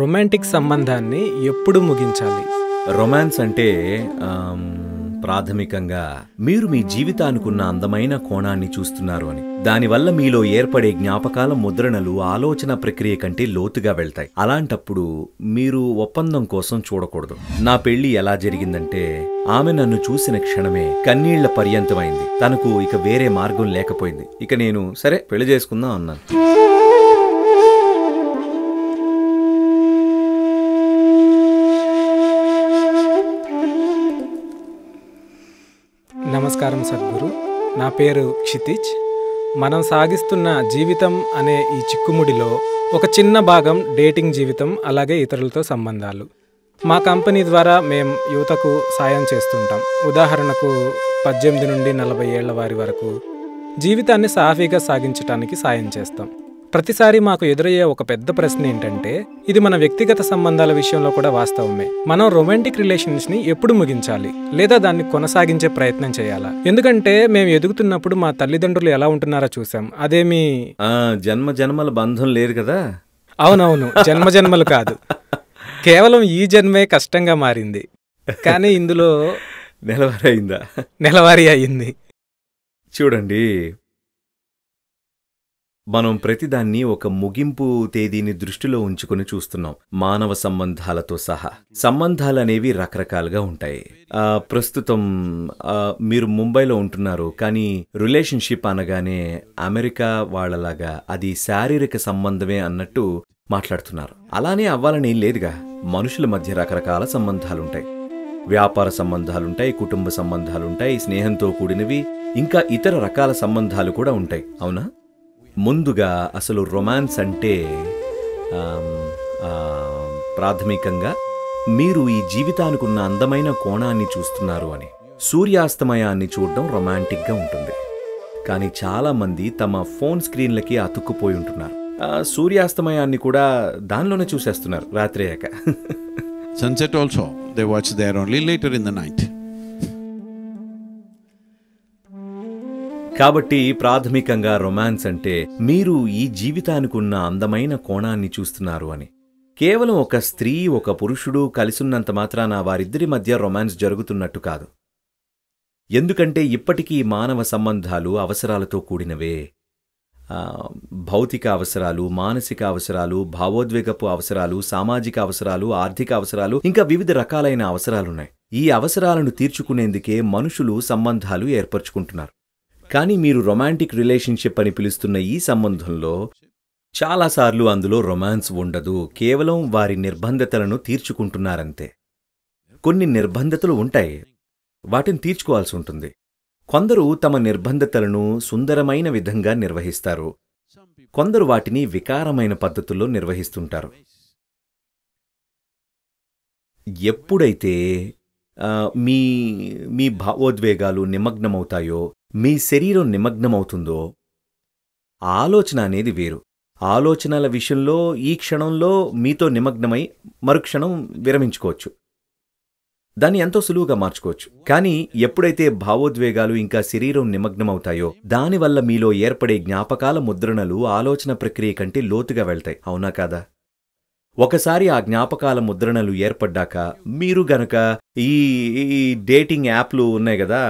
romantic సంబంధాన్ని ఎప్పుడు ముగించాలి రొమాన్స్ అంటే ప్రాథమికంగా మీరు మీ జీవితానికున్న అందమైన కోణాన్ని చూస్తున్నారు అని దానివల్ల మీలో ఏర్పడే జ్ఞాపకాల ముద్రణలు ఆలోచన ప్రక్రియ కంటే లోతుగా వెళ్తాయి అలాంటప్పుడు మీరు ఒప్పందం కోసం చూడకూడదు నా పెళ్లి ఎలా జరిగిందంటే ఆమె నన్ను చూసిన క్షణమే కన్నీళ్ల పర్యంతమైంది తనకు ఇక వేరే మార్గం లేకపోయింది ఇక నేను సరే పెళ్లి చేసుకుందాం అన్నాను నమస్కారం సద్గురు నా పేరు క్షితిజ్ మనం సాగిస్తున్న జీవితం అనే ఈ చిక్కుముడిలో ఒక చిన్న భాగం డేటింగ్ జీవితం అలాగే ఇతరులతో సంబంధాలు మా కంపెనీ ద్వారా మేము యువతకు సాయం చేస్తుంటాం ఉదాహరణకు పద్దెనిమిది నుండి నలభై ఏళ్ల వారి వరకు జీవితాన్ని సాఫీగా సాగించడానికి సాయం చేస్తాం ప్రతిసారి మాకు ఎదురయ్యే ఒక పెద్ద ప్రశ్న ఏంటంటే ఇది మన వ్యక్తిగత సంబంధాల విషయంలో కూడా వాస్తవమే మనం రొమాంటిక్ రిలేషన్స్ ని ఎప్పుడు ముగించాలి లేదా దాన్ని కొనసాగించే ప్రయత్నం చేయాలా ఎందుకంటే మేము ఎదుగుతున్నప్పుడు మా తల్లిదండ్రులు ఎలా ఉంటున్నారో చూసాం అదేమి జన్మ జన్మల బంధం లేరు కదా అవునవును జన్మ జన్మలు కాదు కేవలం ఈ జన్మే కష్టంగా మారింది కానీ ఇందులో నెలవారీ అయిందా నెలవారీ అయింది చూడండి మనం ప్రతిదాన్ని ఒక ముగింపు తేదీని దృష్టిలో ఉంచుకుని చూస్తున్నాం మానవ సంబంధాలతో సహా సంబంధాలనేవి రకరకాలుగా ఉంటాయి ప్రస్తుతం మీరు ముంబైలో ఉంటున్నారు కానీ రిలేషన్షిప్ అనగానే అమెరికా వాళ్ళలాగా అది శారీరక సంబంధమే అన్నట్టు మాట్లాడుతున్నారు అలానే అవ్వాలని లేదుగా మనుషుల మధ్య రకరకాల సంబంధాలుంటాయి వ్యాపార సంబంధాలుంటాయి కుటుంబ సంబంధాలుంటాయి స్నేహంతో కూడినవి ఇంకా ఇతర రకాల సంబంధాలు కూడా ఉంటాయి అవునా ముందుగా అసలు రొమాన్స్ అంటే ప్రాథమికంగా మీరు ఈ జీవితానికి ఉన్న అందమైన కోణాన్ని చూస్తున్నారు అని సూర్యాస్తమయాన్ని చూడడం రొమాంటిక్గా ఉంటుంది కానీ చాలామంది తమ ఫోన్ స్క్రీన్లకి అతుక్కుపోయి ఉంటున్నారు సూర్యాస్తమయాన్ని కూడా దానిలోనే చూసేస్తున్నారు రాత్రి అయ్యాక sunset also they watch there only later in the night కాబట్టి ప్రాథమికంగా రొమాన్స్ అంటే మీరు ఈ జీవితానికున్న అందమైన కోణాన్ని చూస్తున్నారు అని కేవలం ఒక స్త్రీ ఒక పురుషుడు కలిసున్నంత మాత్రాన వారిద్దరి మధ్య రొమాన్స్ జరుగుతున్నట్టు కాదు ఎందుకంటే ఇప్పటికీ మానవ సంబంధాలు అవసరాలతో కూడినవే భౌతిక అవసరాలు మానసిక అవసరాలు భావోద్వేగపు అవసరాలు సామాజిక అవసరాలు ఆర్థిక అవసరాలు ఇంకా వివిధ రకాలైన అవసరాలున్నాయి ఈ అవసరాలను తీర్చుకునేందుకే మనుషులు సంబంధాలు ఏర్పరచుకుంటున్నారు కానీ మీరు రొమాంటిక్ రిలేషన్షిప్ అని పిలుస్తున్న ఈ సంబంధంలో చాలాసార్లు అందులో రొమాన్స్ ఉండదు కేవలం వారి నిర్బంధతలను తీర్చుకుంటున్నారంతే కొన్ని నిర్బంధతలు ఉంటాయి వాటిని తీర్చుకోవాల్సి ఉంటుంది కొందరు తమ నిర్బంధతలను సుందరమైన విధంగా నిర్వహిస్తారు కొందరు వాటిని వికారమైన పద్ధతుల్లో నిర్వహిస్తుంటారు ఎప్పుడైతే మీ మీ భావోద్వేగాలు నిమగ్నమవుతాయో మీ శరీరం నిమగ్నమవుతుందో ఆలోచన అనేది వేరు ఆలోచనల విషయంలో ఈ క్షణంలో మీతో నిమగ్నమై మరుక్షణం విరమించుకోవచ్చు దాన్ని ఎంతో సులువుగా మార్చుకోవచ్చు కానీ ఎప్పుడైతే భావోద్వేగాలు ఇంకా శరీరం నిమగ్నమవుతాయో దానివల్ల మీలో ఏర్పడే జ్ఞాపకాల ముద్రణలు ఆలోచన ప్రక్రియ కంటే లోతుగా వెళ్తాయి అవునా కాదా ఒకసారి ఆ జ్ఞాపకాల ముద్రణలు ఏర్పడ్డాక మీరు గనక ఈ ఈ డేటింగ్ యాప్లు ఉన్నాయి కదా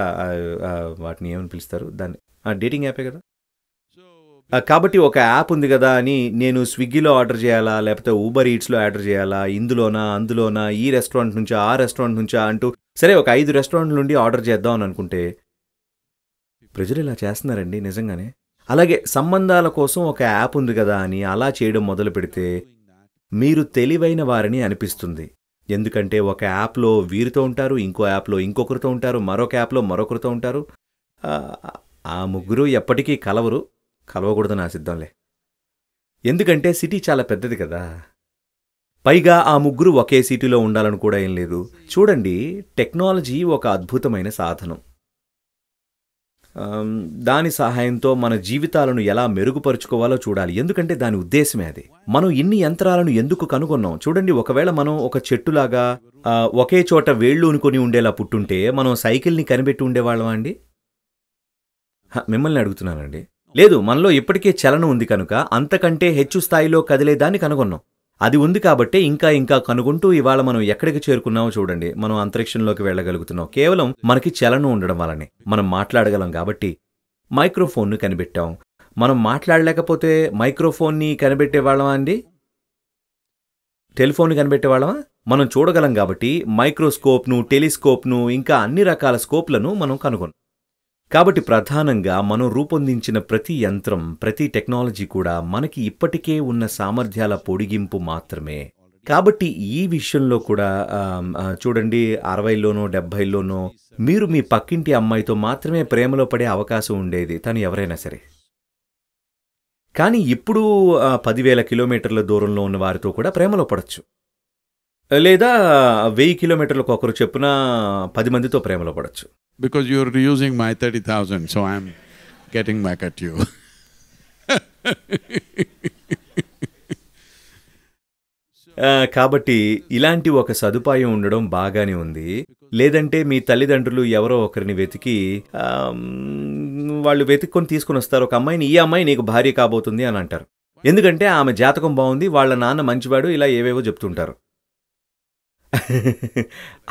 వాటిని ఏమని పిలుస్తారు దాన్ని డేటింగ్ యాపే కదా కాబట్టి ఒక యాప్ ఉంది కదా అని నేను స్విగ్గీలో ఆర్డర్ చేయాలా లేకపోతే ఊబర్ ఈట్స్లో ఆర్డర్ చేయాలా ఇందులోనా అందులోనా ఈ రెస్టారెంట్ నుంచా ఆ రెస్టారెంట్ నుంచా అంటూ సరే ఒక ఐదు రెస్టారెంట్ల నుండి ఆర్డర్ చేద్దాం అని అనుకుంటే ప్రజలు ఇలా చేస్తున్నారండి నిజంగానే అలాగే సంబంధాల కోసం ఒక యాప్ ఉంది కదా అని అలా చేయడం మొదలు పెడితే మీరు తెలివైన వారిని అనిపిస్తుంది ఎందుకంటే ఒక యాప్లో వీరితో ఉంటారు ఇంకో యాప్లో ఇంకొకరితో ఉంటారు మరొక యాప్లో మరొకరితో ఉంటారు ఆ ముగ్గురు ఎప్పటికీ కలవరు కలవకూడదని ఆశిద్దాంలే ఎందుకంటే సిటీ చాలా పెద్దది కదా పైగా ఆ ముగ్గురు ఒకే సిటీలో ఉండాలని కూడా ఏం లేదు చూడండి టెక్నాలజీ ఒక అద్భుతమైన సాధనం దాని సహాయంతో మన జీవితాలను ఎలా మెరుగుపరుచుకోవాలో చూడాలి ఎందుకంటే దాని ఉద్దేశమే అది మనం ఇన్ని యంత్రాలను ఎందుకు కనుగొన్నాం చూడండి ఒకవేళ మనం ఒక చెట్టులాగా ఒకే చోట వేళ్ళు ఉనుకొని ఉండేలా పుట్టుంటే మనం సైకిల్ని కనిపెట్టి ఉండేవాళ్ళం అండి మిమ్మల్ని అడుగుతున్నానండి లేదు మనలో ఇప్పటికే చలనం ఉంది కనుక అంతకంటే హెచ్చు స్థాయిలో కదిలేదాన్ని కనుగొన్నాం అది ఉంది కాబట్టే ఇంకా ఇంకా కనుగొంటూ ఇవాళ మనం ఎక్కడికి చేరుకున్నామో చూడండి మనం అంతరిక్షంలోకి వెళ్ళగలుగుతున్నాం కేవలం మనకి చలనం ఉండడం వల్లనే మనం మాట్లాడగలం కాబట్టి మైక్రోఫోన్ను కనిపెట్టాం మనం మాట్లాడలేకపోతే మైక్రోఫోన్ని కనిపెట్టేవాళ్ళమా అండి టెలిఫోన్ కనిపెట్టేవాళ్ళమా మనం చూడగలం కాబట్టి మైక్రోస్కోప్ను టెలిస్కోప్ను ఇంకా అన్ని రకాల స్కోప్లను మనం కనుగొన్నాం కాబట్టి ప్రధానంగా మనం రూపొందించిన ప్రతి యంత్రం ప్రతి టెక్నాలజీ కూడా మనకి ఇప్పటికే ఉన్న సామర్థ్యాల పొడిగింపు మాత్రమే కాబట్టి ఈ విషయంలో కూడా చూడండి అరవైలోనో డెబ్భైలోనో మీరు మీ పక్కింటి అమ్మాయితో మాత్రమే ప్రేమలో పడే అవకాశం ఉండేది తను ఎవరైనా సరే కానీ ఇప్పుడు పదివేల కిలోమీటర్ల దూరంలో ఉన్న వారితో కూడా ప్రేమలో పడచ్చు లేదా వెయ్యి కిలోమీటర్లకు ఒకరు చెప్పున పది మందితో ప్రేమలో పడచ్చు because you're reusing my thirty thousand so I'm getting my cut you కాబట్టి ఇలాంటి ఒక సదుపాయం ఉండడం బాగానే ఉంది లేదంటే మీ తల్లిదండ్రులు ఎవరో ఒకరిని వెతికి వాళ్ళు వెతుక్కొని తీసుకుని వస్తారు ఒక అమ్మాయిని ఈ అమ్మాయి నీకు భార్య కాబోతుంది అని అంటారు ఎందుకంటే ఆమె జాతకం బాగుంది వాళ్ళ నాన్న మంచివాడు ఇలా ఏవేవో చెప్తుంటారు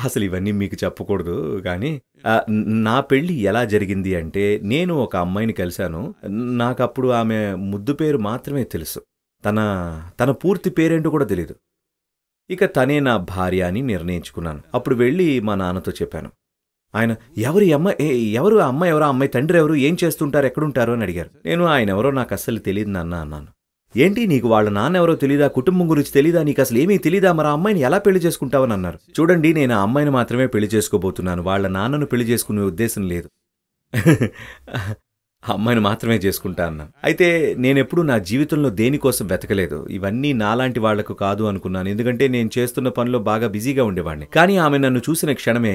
అసలు ఇవన్నీ మీకు చెప్పకూడదు కానీ నా పెళ్ళి ఎలా జరిగింది అంటే నేను ఒక అమ్మాయిని కలిశాను నాకప్పుడు ఆమె ముద్దు పేరు మాత్రమే తెలుసు తన తన పూర్తి పేరేంటో కూడా తెలియదు ఇక తనే నా భార్య అని నిర్ణయించుకున్నాను అప్పుడు వెళ్ళి మా నాన్నతో చెప్పాను ఆయన ఎవరు అమ్మాయి ఎవరు అమ్మాయి ఎవరో అమ్మాయి తండ్రి ఎవరు ఏం చేస్తుంటారు ఎక్కడుంటారు అని అడిగారు నేను ఆయన ఎవరో నాకు అస్సలు తెలియదు నాన్న అన్నాను ఏంటి నీకు వాళ్ళ నాన్నెవరో తెలీదా కుటుంబం గురించి తెలీదా నీకు అసలు ఏమీ తెలీదా మరి అమ్మాయిని ఎలా పెళ్లి చేసుకుంటావని అన్నారు చూడండి నేను ఆ అమ్మాయిని మాత్రమే పెళ్లి చేసుకోబోతున్నాను వాళ్ళ నాన్నను పెళ్లి చేసుకునే ఉద్దేశం లేదు అమ్మాయిని మాత్రమే చేసుకుంటా అన్నా అయితే నేనెప్పుడు నా జీవితంలో దేనికోసం వెతకలేదు ఇవన్నీ నాలాంటి వాళ్లకు కాదు అనుకున్నాను ఎందుకంటే నేను చేస్తున్న పనిలో బాగా బిజీగా ఉండేవాడిని కానీ ఆమె నన్ను చూసిన క్షణమే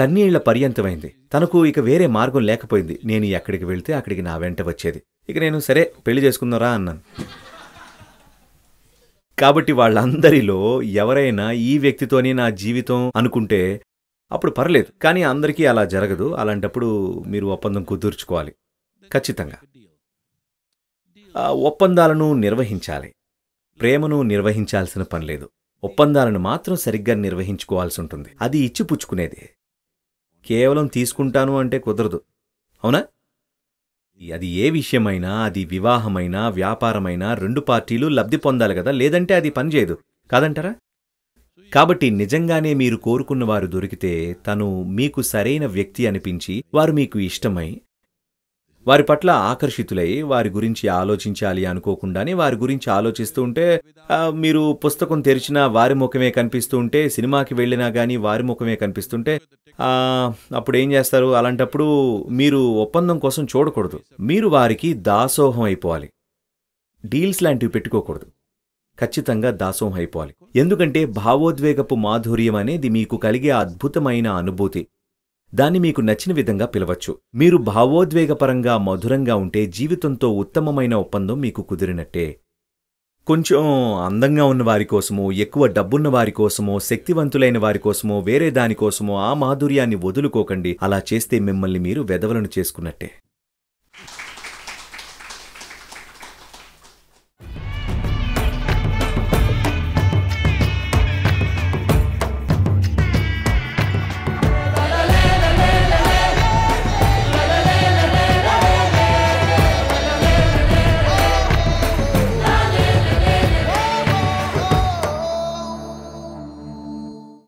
కన్నీళ్ల పర్యంతమైంది తనకు ఇక వేరే మార్గం లేకపోయింది నేను ఎక్కడికి వెళ్తే అక్కడికి నా వెంట వచ్చేది ఇక నేను సరే పెళ్లి చేసుకుందరా అన్నాను కాబట్టి వాళ్ళందరిలో ఎవరైనా ఈ వ్యక్తితోనే నా జీవితం అనుకుంటే అప్పుడు పర్లేదు కానీ అందరికీ అలా జరగదు అలాంటప్పుడు మీరు ఒప్పందం కుదుర్చుకోవాలి ఖచ్చితంగా ఒప్పందాలను నిర్వహించాలి ప్రేమను నిర్వహించాల్సిన పని లేదు ఒప్పందాలను మాత్రం సరిగ్గా నిర్వహించుకోవాల్సి ఉంటుంది అది ఇచ్చిపుచ్చుకునేది కేవలం తీసుకుంటాను అంటే కుదరదు అవునా అది ఏ విషయమైనా అది వివాహమైనా వ్యాపారమైనా రెండు పార్టీలు లబ్ధి పొందాలి కదా లేదంటే అది పనిచేయదు కాదంటారా కాబట్టి నిజంగానే మీరు కోరుకున్నవారు దొరికితే తను మీకు సరైన వ్యక్తి అనిపించి వారు మీకు ఇష్టమై వారి పట్ల ఆకర్షితులై వారి గురించి ఆలోచించాలి అనుకోకుండానే వారి గురించి ఆలోచిస్తూ ఉంటే మీరు పుస్తకం తెరిచినా వారి ముఖమే కనిపిస్తూ ఉంటే సినిమాకి వెళ్ళినా కానీ వారి ముఖమే కనిపిస్తుంటే అప్పుడు ఏం చేస్తారు అలాంటప్పుడు మీరు ఒప్పందం కోసం చూడకూడదు మీరు వారికి దాసోహం అయిపోవాలి డీల్స్ లాంటివి పెట్టుకోకూడదు ఖచ్చితంగా దాసోహం అయిపోవాలి ఎందుకంటే భావోద్వేగపు మాధుర్యం అనేది మీకు కలిగే అద్భుతమైన అనుభూతి దాన్ని మీకు నచ్చిన విధంగా పిలవచ్చు మీరు భావోద్వేగపరంగా మధురంగా ఉంటే జీవితంతో ఉత్తమమైన ఒప్పందం మీకు కుదిరినట్టే కొంచెం అందంగా ఉన్నవారి కోసమో ఎక్కువ డబ్బున్న వారి కోసమో శక్తివంతులైన వారి కోసమో వేరే దానికోసమో ఆ మాధుర్యాన్ని వదులుకోకండి అలా చేస్తే మిమ్మల్ని మీరు వెదవలను చేసుకున్నట్టే